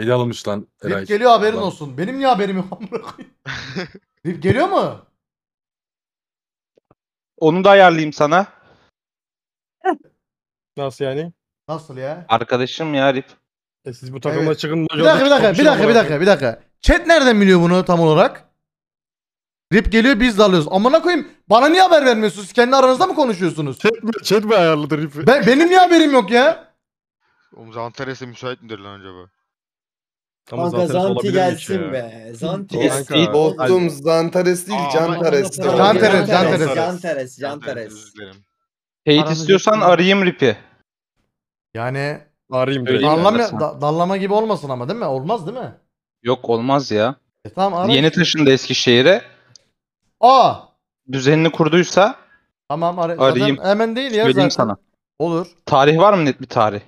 Eli alınmış lan Eray. Rip geliyor haberin Ulan. olsun. Benim niye haberim yok amına koyayım? Rip geliyor mu? Onu da ayarlayayım sana. Nasıl yani? Nasıl ya? Arkadaşım ya Rip. E siz bu takımda Evet. çıkın. Bir dakika bir dakika bir dakika bir dakika bir dakika. Chat nereden biliyor bunu tam olarak? Rip geliyor biz de alıyoruz. Amına koyayım bana niye haber vermiyorsunuz? Siz Kendi aranızda mı konuşuyorsunuz? Chat mi, chat mi ayarladı Rip'i? Ben, benim niye haberim yok ya? Omuz Antares'e müsait midir lan acaba? Ama Kanka Zanti gelsin be. Zanti gelsin. Bozduğum Zantares değil Aa, Cantares. zantares, zantares, zantares. Cantares. Hate istiyorsan arayayım Rip'i. Yani arayayım e, direkt. Dallama, da, dallama gibi olmasın ama değil mi? Olmaz değil mi? Yok olmaz ya. E, tamam ara. Yeni taşındı Eskişehir'e. Aa! Düzenini kurduysa Tamam ara arayayım. Zaten hemen değil ya Söyleyeyim zaten. sana. Olur. Tarih var mı net bir tarih?